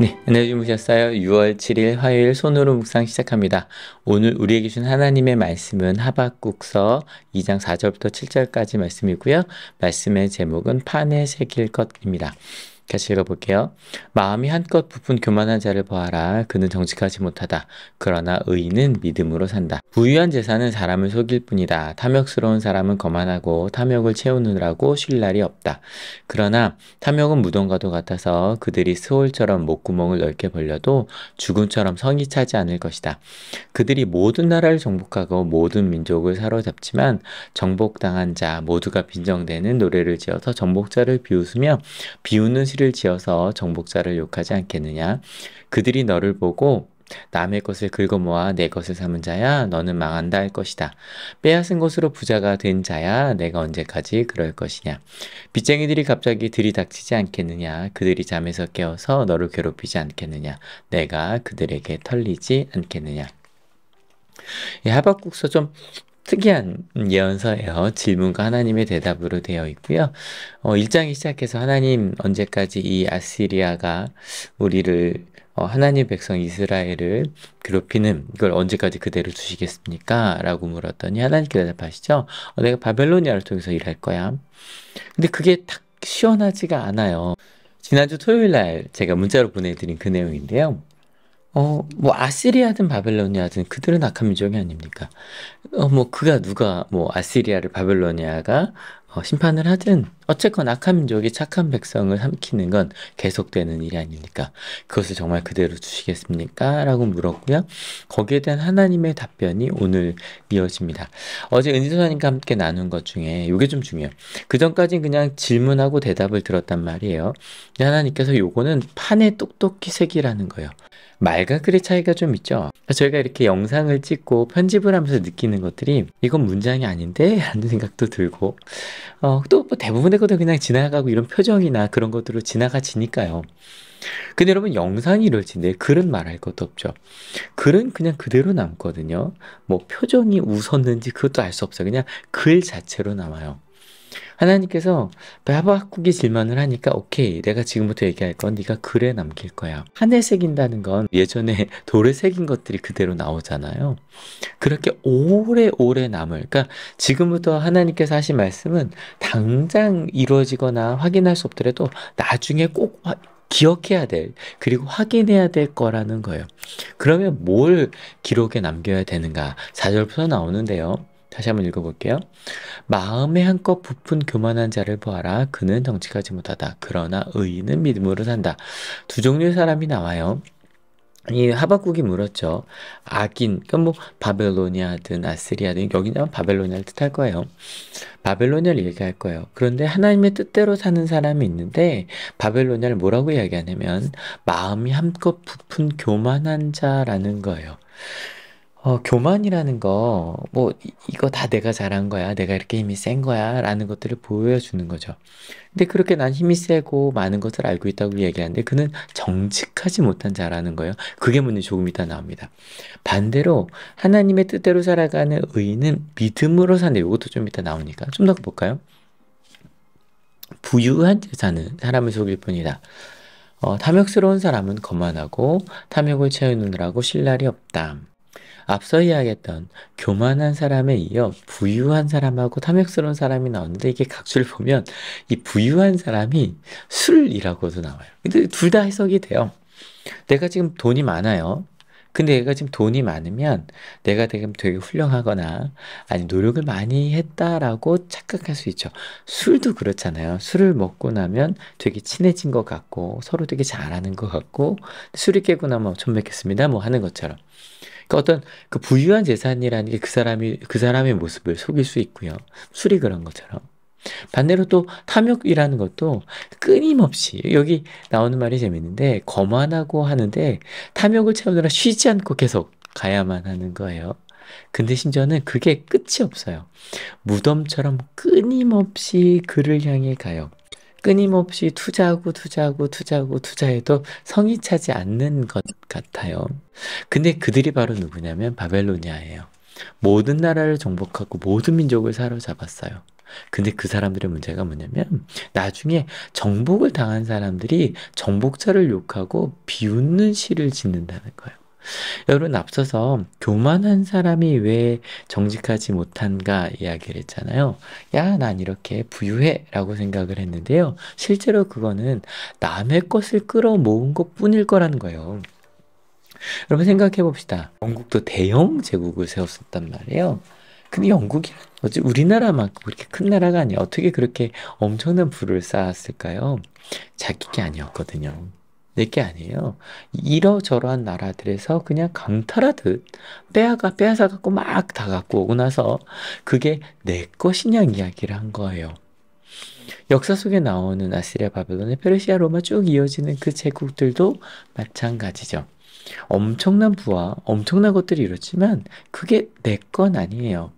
네, 안녕히 주무셨어요? 6월 7일 화요일 손으로 묵상 시작합니다. 오늘 우리에게 주신 하나님의 말씀은 하박국서 2장 4절부터 7절까지 말씀이고요. 말씀의 제목은 판의 새길 것입니다. 같이 읽어볼게요. 마음이 한껏 부푼 교만한 자를 보아라. 그는 정직하지 못하다. 그러나 의인은 믿음으로 산다. 부유한 재산은 사람을 속일 뿐이다. 탐욕스러운 사람은 거만하고 탐욕을 채우느라고 쉴 날이 없다. 그러나 탐욕은 무덤과도 같아서 그들이 스올처럼 목구멍을 넓게 벌려도 죽음처럼 성이 차지 않을 것이다. 그들이 모든 나라를 정복하고 모든 민족을 사로잡지만 정복당한 자 모두가 빈정대는 노래를 지어서 정복자를 비웃으며 비웃는 시를 지어서 정복자를 욕하지 않겠느냐? 그들이 너를 보고 남의 것을 긁어모아 내 것을 삼은 자야 너는 망한다 할 것이다. 빼앗은 것으로 부자가 된 자야 내가 언제까지 그럴 것이냐. 빚쟁이들이 갑자기 들이닥치지 않겠느냐. 그들이 잠에서 깨어서 너를 괴롭히지 않겠느냐. 내가 그들에게 털리지 않겠느냐. 이 하박국서 좀 특이한 예언서예요. 질문과 하나님의 대답으로 되어 있고요. 어, 1장이 시작해서 하나님 언제까지 이 아시리아가 우리를 어, 하나님 백성 이스라엘을 괴롭히는 이걸 언제까지 그대로 두시겠습니까? 라고 물었더니 하나님께 대답하시죠. 어, 내가 바벨로니아를 통해서 일할 거야. 근데 그게 탁 시원하지가 않아요. 지난주 토요일 날 제가 문자로 보내드린 그 내용인데요. 어, 뭐, 아시리아든 바벨로니아든 그들은 악한 민족이 아닙니까? 어, 뭐, 그가 누가, 뭐, 아시리아를 바벨로니아가 어, 심판을 하든 어쨌건 악한 민족이 착한 백성을 삼키는 건 계속되는 일이 아닙니까? 그것을 정말 그대로 주시겠습니까? 라고 물었고요. 거기에 대한 하나님의 답변이 오늘 이어집니다. 어제 은지선님과 함께 나눈 것 중에 이게 좀 중요해요. 그전까지 그냥 질문하고 대답을 들었단 말이에요. 하나님께서 요거는 판에 똑똑히 새기라는 거예요. 말과 글의 차이가 좀 있죠. 저희가 이렇게 영상을 찍고 편집을 하면서 느끼는 것들이 이건 문장이 아닌데? 라는 생각도 들고 어, 또뭐 대부분의 것도 그냥 지나가고 이런 표정이나 그런 것들로 지나가지니까요. 근데 여러분 영상이 이럴진데 글은 말할 것도 없죠. 글은 그냥 그대로 남거든요. 뭐 표정이 웃었는지 그것도 알 수 없어요. 그냥 글 자체로 남아요. 하나님께서 하박국이 질문을 하니까 오케이 내가 지금부터 얘기할 건 네가 글에 남길 거야. 하늘 새긴다는 건 예전에 돌에 새긴 것들이 그대로 나오잖아요. 그렇게 오래오래 남을 그러니까 지금부터 하나님께서 하신 말씀은 당장 이루어지거나 확인할 수 없더라도 나중에 꼭 기억해야 될, 그리고 확인해야 될 거라는 거예요. 그러면 뭘 기록에 남겨야 되는가? 4절부터 나오는데요. 다시 한번 읽어볼게요. 마음에 한껏 부푼 교만한 자를 보아라. 그는 정직하지 못하다. 그러나 의인은 믿음으로 산다. 두 종류의 사람이 나와요. 이 하박국이 물었죠. 악인, 그러니까 뭐 바벨로니아든 아스리아든 여기는 바벨로니아를 뜻할 거예요. 바벨로니아를 얘기할 거예요. 그런데 하나님의 뜻대로 사는 사람이 있는데 바벨로니아를 뭐라고 이야기하냐면 마음이 한껏 부푼 교만한 자라는 거예요. 어, 교만이라는 거, 뭐, 이, 거다 내가 잘한 거야. 내가 이렇게 힘이 센 거야. 라는 것들을 보여주는 거죠. 근데 그렇게 난 힘이 세고 많은 것을 알고 있다고 얘기하는데 그는 정직하지 못한 자라는 거예요. 그게 문제 조금 이따 나옵니다. 반대로 하나님의 뜻대로 살아가는 의인은 믿음으로 산데 이것도 좀 이따 나오니까 좀 더 볼까요? 부유한 자는 사람을 속일 뿐이다. 어, 탐욕스러운 사람은 거만하고 탐욕을 채우느라고 신랄이 없다. 앞서 이야기했던 교만한 사람에 이어 부유한 사람하고 탐욕스러운 사람이 나오는데 이게 각주를 보면 이 부유한 사람이 술이라고도 나와요. 근데 둘 다 해석이 돼요. 내가 지금 돈이 많아요. 근데 얘가 지금 돈이 많으면 내가 지금 되게 훌륭하거나 아니 노력을 많이 했다라고 착각할 수 있죠. 술도 그렇잖아요. 술을 먹고 나면 되게 친해진 것 같고 서로 되게 잘하는 것 같고 술이 깨고 나면 천백했습니다 뭐, 뭐 하는 것처럼 그러니까 어떤 그 부유한 재산이라는 게 그 사람이 그 사람의 모습을 속일 수 있고요. 술이 그런 것처럼. 반대로 또 탐욕이라는 것도 끊임없이 여기 나오는 말이 재밌는데 거만하고 하는데 탐욕을 채우느라 쉬지 않고 계속 가야만 하는 거예요. 근데 심지어는 그게 끝이 없어요. 무덤처럼 끊임없이 그를 향해 가요. 끊임없이 투자하고 투자하고 투자하고 투자해도 성이 차지 않는 것 같아요. 근데 그들이 바로 누구냐면 바벨로니아예요. 모든 나라를 정복하고 모든 민족을 사로잡았어요. 근데 그 사람들의 문제가 뭐냐면 나중에 정복을 당한 사람들이 정복자를 욕하고 비웃는 시를 짓는다는 거예요. 여러분 앞서서 교만한 사람이 왜 정직하지 못한가 이야기를 했잖아요. 야, 난 이렇게 부유해 라고 생각을 했는데요. 실제로 그거는 남의 것을 끌어모은 것 뿐일 거라는 거예요. 여러분 생각해 봅시다. 영국도 대영 제국을 세웠었단 말이에요. 근데 영국이 어찌 우리나라만큼 그렇게 큰 나라가 아니야. 어떻게 그렇게 엄청난 부를 쌓았을까요? 자기 게 아니었거든요. 내게 아니에요. 이러저러한 나라들에서 그냥 강탈하듯 빼앗아 빼앗아 갖고 막 다 갖고 오고 나서 그게 내 것이냐 이야기를 한 거예요. 역사 속에 나오는 아시리아, 바벨론의 페르시아, 로마 쭉 이어지는 그 제국들도 마찬가지죠. 엄청난 부와 엄청난 것들이 이렇지만 그게 내 건 아니에요.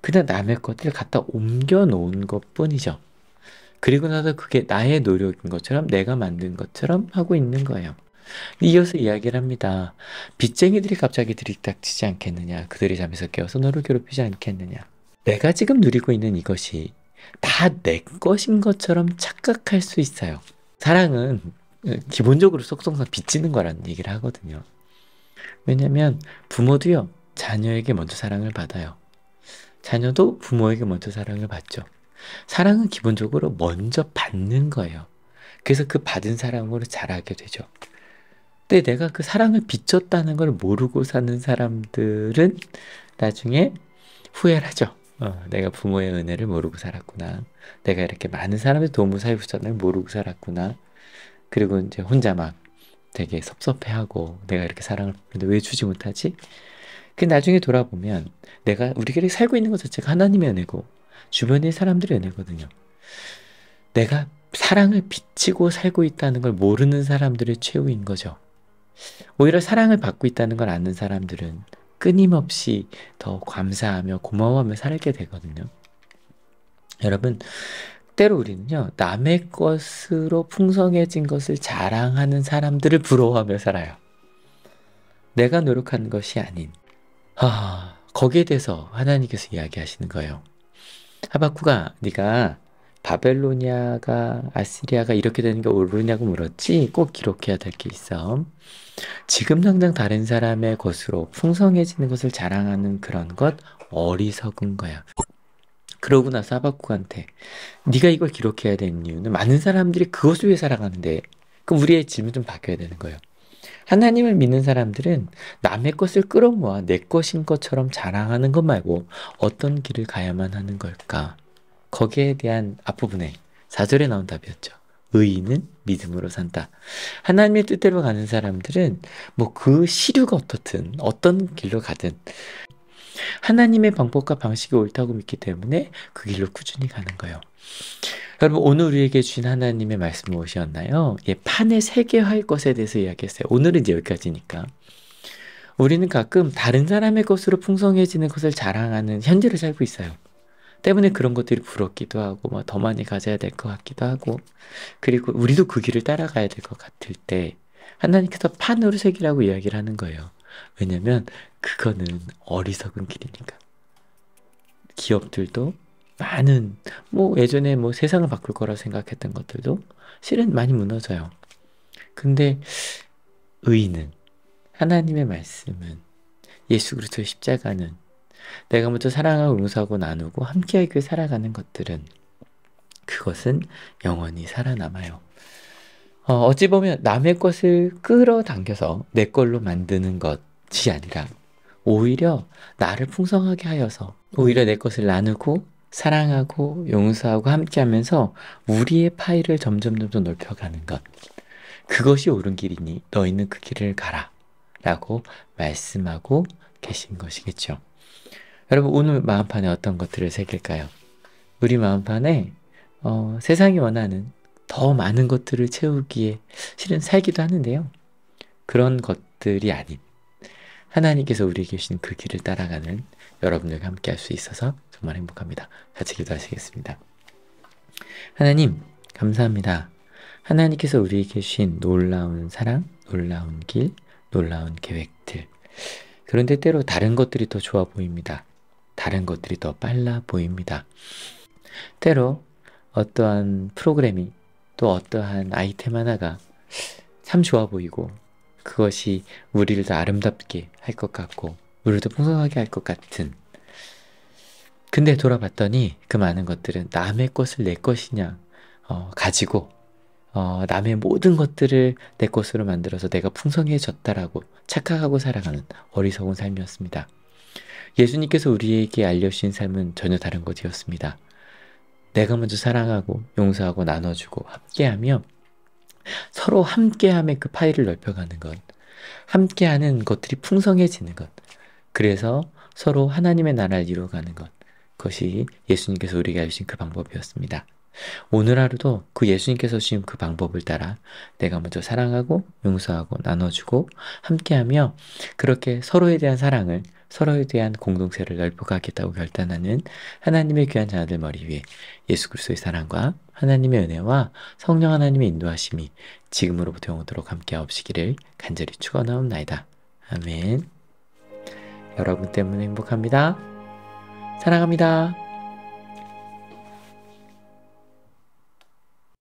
그냥 남의 것들을 갖다 옮겨 놓은 것 뿐이죠. 그리고 나서 그게 나의 노력인 것처럼 내가 만든 것처럼 하고 있는 거예요. 이어서 이야기를 합니다. 빚쟁이들이 갑자기 들이닥치지 않겠느냐. 그들이 잠에서 깨어서 너를 괴롭히지 않겠느냐. 내가 지금 누리고 있는 이것이 다 내 것인 것처럼 착각할 수 있어요. 사랑은 어, 기본적으로 속성상 빚지는 거라는 얘기를 하거든요. 왜냐면 부모도요, 자녀에게 먼저 사랑을 받아요. 자녀도 부모에게 먼저 사랑을 받죠. 사랑은 기본적으로 먼저 받는 거예요. 그래서 그 받은 사랑으로 자라게 되죠. 근데 내가 그 사랑을 비쳤다는 걸 모르고 사는 사람들은 나중에 후회를 하죠. 어, 내가 부모의 은혜를 모르고 살았구나. 내가 이렇게 많은 사람의 도움을 사유부산을 모르고 살았구나. 그리고 이제 혼자 막 되게 섭섭해하고 내가 이렇게 사랑을 받는데 왜 주지 못하지? 그 나중에 돌아보면 내가 우리끼리 살고 있는 것 자체가 하나님의 은혜고 주변의 사람들이 은혜거든요. 내가 사랑을 비치고 살고 있다는 걸 모르는 사람들의 최후인 거죠. 오히려 사랑을 받고 있다는 걸 아는 사람들은 끊임없이 더 감사하며 고마워하며 살게 되거든요. 여러분, 때로 우리는요, 남의 것으로 풍성해진 것을 자랑하는 사람들을 부러워하며 살아요. 내가 노력한 것이 아닌, 아, 거기에 대해서 하나님께서 이야기하시는 거예요. 하바쿠가 네가 바벨로니아가 아시리아가 이렇게 되는 게 옳으냐고 물었지 꼭 기록해야 될 게 있어. 지금 당장 다른 사람의 것으로 풍성해지는 것을 자랑하는 그런 것 어리석은 거야. 그러고 나서 하바쿠한테 네가 이걸 기록해야 되는 이유는 많은 사람들이 그것을 위해 살아가는데 그럼 우리의 질문 좀 바뀌어야 되는 거예요. 하나님을 믿는 사람들은 남의 것을 끌어모아 내 것인 것처럼 자랑하는 것 말고 어떤 길을 가야만 하는 걸까? 거기에 대한 앞부분에 4절에 나온 답이었죠. 의인은 믿음으로 산다. 하나님의 뜻대로 가는 사람들은 뭐 그 시류가 어떻든 어떤 길로 가든 하나님의 방법과 방식이 옳다고 믿기 때문에 그 길로 꾸준히 가는 거예요. 여러분 오늘 우리에게 주신 하나님의 말씀 무엇이었나요? 예, 판에 세개 할 것에 대해서 이야기했어요. 오늘은 이제 여기까지니까. 우리는 가끔 다른 사람의 것으로 풍성해지는 것을 자랑하는 현재를 살고 있어요. 때문에 그런 것들이 부럽기도 하고 뭐 더 많이 가져야 될 것 같기도 하고 그리고 우리도 그 길을 따라가야 될 것 같을 때 하나님께서 판으로 새기라고 이야기를 하는 거예요. 왜냐면 그거는 어리석은 길이니까. 기업들도 많은 뭐 예전에 뭐 세상을 바꿀 거라 생각했던 것들도 실은 많이 무너져요. 근데 의인은 하나님의 말씀은 예수 그리스도의 십자가는 내가 먼저 사랑하고 용서하고 나누고 함께하기 살아가는 것들은 그것은 영원히 살아남아요. 어, 어찌 보면 남의 것을 끌어당겨서 내 걸로 만드는 것이 아니라 오히려 나를 풍성하게 하여서 오히려 내 것을 나누고 사랑하고 용서하고 함께하면서 우리의 파일을 점점 점점 넓혀가는 것 그것이 옳은 길이니 너희는 그 길을 가라 라고 말씀하고 계신 것이겠죠. 여러분 오늘 마음판에 어떤 것들을 새길까요? 우리 마음판에 어, 세상이 원하는 더 많은 것들을 채우기에 실은 살기도 하는데요. 그런 것들이 아닌 하나님께서 우리에게 주신 그 길을 따라가는 여러분들과 함께 할 수 있어서 정말 행복합니다. 같이 기도하시겠습니다. 하나님 감사합니다. 하나님께서 우리에게 주신 놀라운 사랑, 놀라운 길, 놀라운 계획들 그런데 때로 다른 것들이 더 좋아 보입니다. 다른 것들이 더 빨라 보입니다. 때로 어떠한 프로그램이 또 어떠한 아이템 하나가 참 좋아 보이고 그것이 우리를 더 아름답게 할 것 같고 우리를 더 풍성하게 할 것 같은 근데 돌아봤더니 그 많은 것들은 남의 것을 내 것이냐 어, 가지고 어, 남의 모든 것들을 내 것으로 만들어서 내가 풍성해졌다라고 착각하고 살아가는 어리석은 삶이었습니다. 예수님께서 우리에게 알려주신 삶은 전혀 다른 것이었습니다. 내가 먼저 사랑하고 용서하고 나눠주고 함께하며 서로 함께함의 그 파일을 넓혀가는 것, 함께하는 것들이 풍성해지는 것, 그래서 서로 하나님의 나라를 이루어가는 것, 그것이 예수님께서 우리에게 알주신그 방법이었습니다. 오늘 하루도 그 예수님께서 주신 그 방법을 따라 내가 먼저 사랑하고 용서하고 나눠주고 함께하며 그렇게 서로에 대한 사랑을 서로에 대한 공동체를 넓혀가겠다고 결단하는 하나님의 귀한 자들 머리 위에 예수 그리스도의 사랑과 하나님의 은혜와 성령 하나님의 인도하심이 지금으로부터 영원토록 함께하옵시기를 간절히 축원하옵나이다. 아멘. 여러분 때문에 행복합니다. 사랑합니다.